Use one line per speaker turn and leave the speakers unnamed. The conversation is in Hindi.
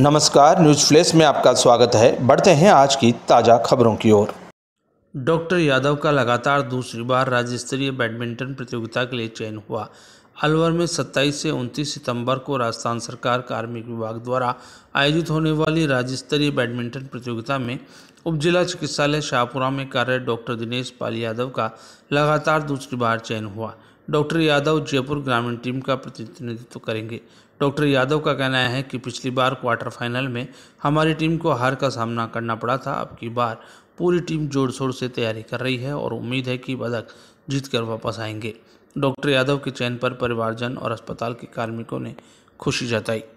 नमस्कार न्यूज फ्लैश में आपका स्वागत है बढ़ते हैं आज की ताज़ा खबरों की ओर
डॉक्टर यादव का लगातार दूसरी बार राज्य स्तरीय बैडमिंटन प्रतियोगिता के लिए चयन हुआ अलवर में 27 से 29 सितंबर को राजस्थान सरकार कार्मिक विभाग द्वारा आयोजित होने वाली राज्य स्तरीय बैडमिंटन प्रतियोगिता में उप जिला चिकित्सालय शाहपुरा में कार्यरत डॉक्टर दिनेश पाल यादव का लगातार दूसरी बार चयन हुआ डॉक्टर यादव जयपुर ग्रामीण टीम का प्रतिनिधित्व करेंगे डॉक्टर यादव का कहना है कि पिछली बार क्वार्टर फाइनल में हमारी टीम को हार का सामना करना पड़ा था अब की बार पूरी टीम जोर शोर से तैयारी कर रही है और उम्मीद है कि बदक जीत कर वापस आएंगे डॉक्टर यादव के चयन पर परिवारजन और अस्पताल के कार्मिकों ने खुशी जताई